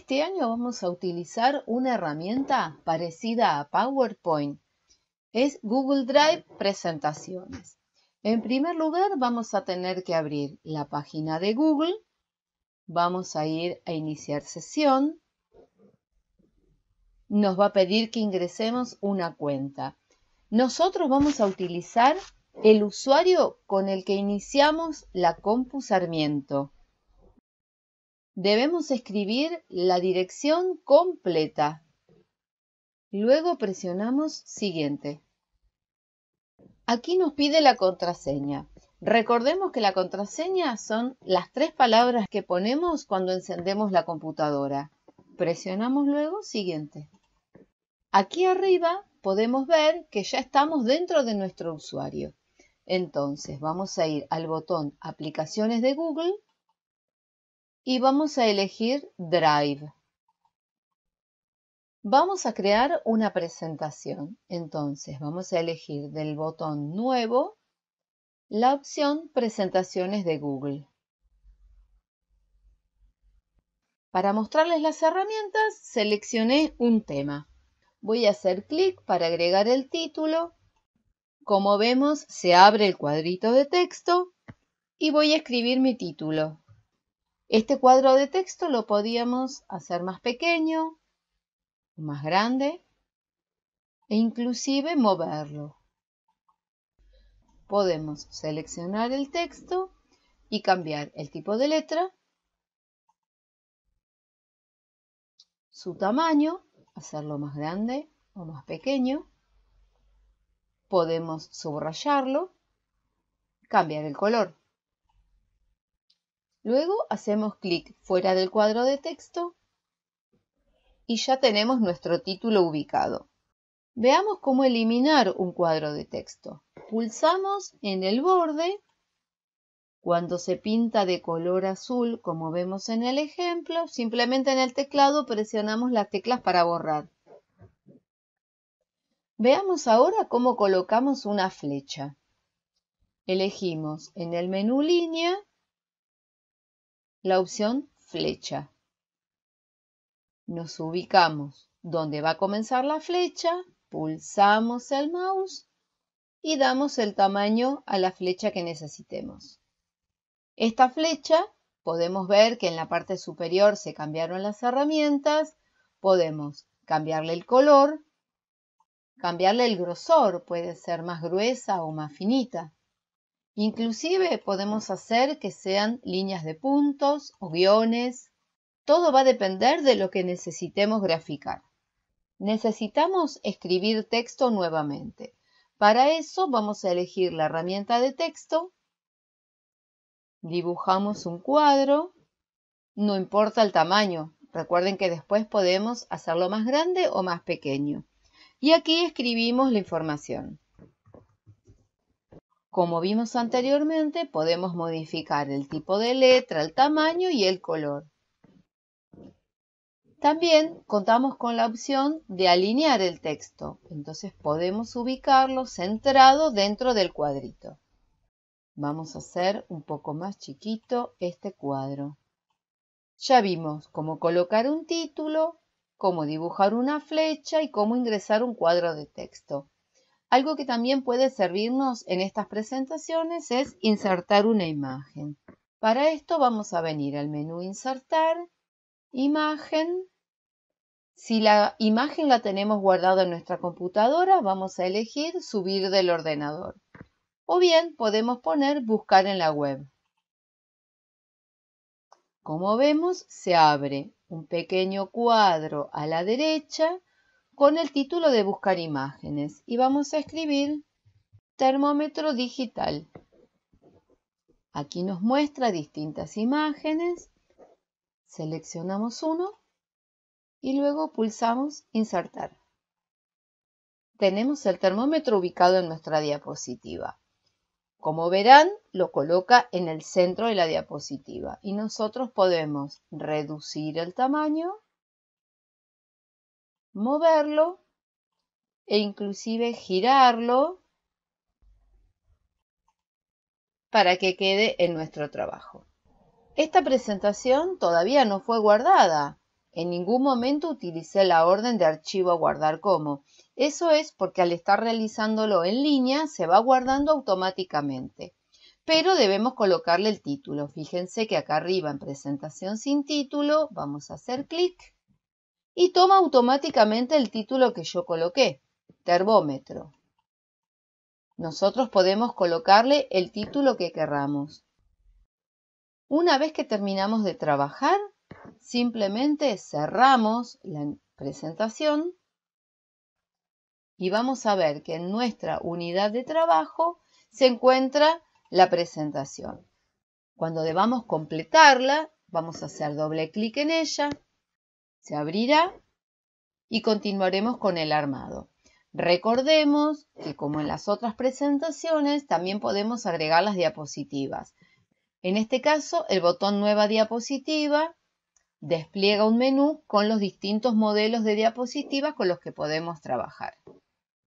Este año vamos a utilizar una herramienta parecida a PowerPoint. Es Google Drive Presentaciones. En primer lugar, vamos a tener que abrir la página de Google. Vamos a ir a iniciar sesión. Nos va a pedir que ingresemos una cuenta. Nosotros vamos a utilizar el usuario con el que iniciamos la compu Debemos escribir la dirección completa. Luego presionamos Siguiente. Aquí nos pide la contraseña. Recordemos que la contraseña son las tres palabras que ponemos cuando encendemos la computadora. Presionamos luego Siguiente. Aquí arriba podemos ver que ya estamos dentro de nuestro usuario. Entonces vamos a ir al botón Aplicaciones de Google y vamos a elegir Drive. Vamos a crear una presentación. Entonces vamos a elegir del botón Nuevo la opción Presentaciones de Google. Para mostrarles las herramientas, seleccioné un tema. Voy a hacer clic para agregar el título. Como vemos, se abre el cuadrito de texto y voy a escribir mi título. Este cuadro de texto lo podíamos hacer más pequeño, más grande e inclusive moverlo. Podemos seleccionar el texto y cambiar el tipo de letra, su tamaño, hacerlo más grande o más pequeño. Podemos subrayarlo, cambiar el color. Luego hacemos clic fuera del cuadro de texto y ya tenemos nuestro título ubicado. Veamos cómo eliminar un cuadro de texto. Pulsamos en el borde. Cuando se pinta de color azul, como vemos en el ejemplo, simplemente en el teclado presionamos las teclas para borrar. Veamos ahora cómo colocamos una flecha. Elegimos en el menú línea la opción flecha. Nos ubicamos donde va a comenzar la flecha, pulsamos el mouse y damos el tamaño a la flecha que necesitemos. Esta flecha podemos ver que en la parte superior se cambiaron las herramientas, podemos cambiarle el color, cambiarle el grosor, puede ser más gruesa o más finita. Inclusive podemos hacer que sean líneas de puntos o guiones. Todo va a depender de lo que necesitemos graficar. Necesitamos escribir texto nuevamente. Para eso vamos a elegir la herramienta de texto. Dibujamos un cuadro. No importa el tamaño. Recuerden que después podemos hacerlo más grande o más pequeño. Y aquí escribimos la información. Como vimos anteriormente, podemos modificar el tipo de letra, el tamaño y el color. También contamos con la opción de alinear el texto, entonces podemos ubicarlo centrado dentro del cuadrito. Vamos a hacer un poco más chiquito este cuadro. Ya vimos cómo colocar un título, cómo dibujar una flecha y cómo ingresar un cuadro de texto. Algo que también puede servirnos en estas presentaciones es insertar una imagen. Para esto vamos a venir al menú Insertar, Imagen. Si la imagen la tenemos guardada en nuestra computadora, vamos a elegir Subir del ordenador. O bien podemos poner Buscar en la web. Como vemos, se abre un pequeño cuadro a la derecha con el título de buscar imágenes y vamos a escribir termómetro digital. Aquí nos muestra distintas imágenes, seleccionamos uno y luego pulsamos insertar. Tenemos el termómetro ubicado en nuestra diapositiva. Como verán, lo coloca en el centro de la diapositiva y nosotros podemos reducir el tamaño moverlo e inclusive girarlo para que quede en nuestro trabajo. Esta presentación todavía no fue guardada. En ningún momento utilicé la orden de archivo a guardar como. Eso es porque al estar realizándolo en línea se va guardando automáticamente. Pero debemos colocarle el título. Fíjense que acá arriba en presentación sin título vamos a hacer clic y toma automáticamente el título que yo coloqué, termómetro. Nosotros podemos colocarle el título que querramos. Una vez que terminamos de trabajar, simplemente cerramos la presentación y vamos a ver que en nuestra unidad de trabajo se encuentra la presentación. Cuando debamos completarla, vamos a hacer doble clic en ella se abrirá y continuaremos con el armado. Recordemos que como en las otras presentaciones también podemos agregar las diapositivas. En este caso el botón nueva diapositiva despliega un menú con los distintos modelos de diapositivas con los que podemos trabajar.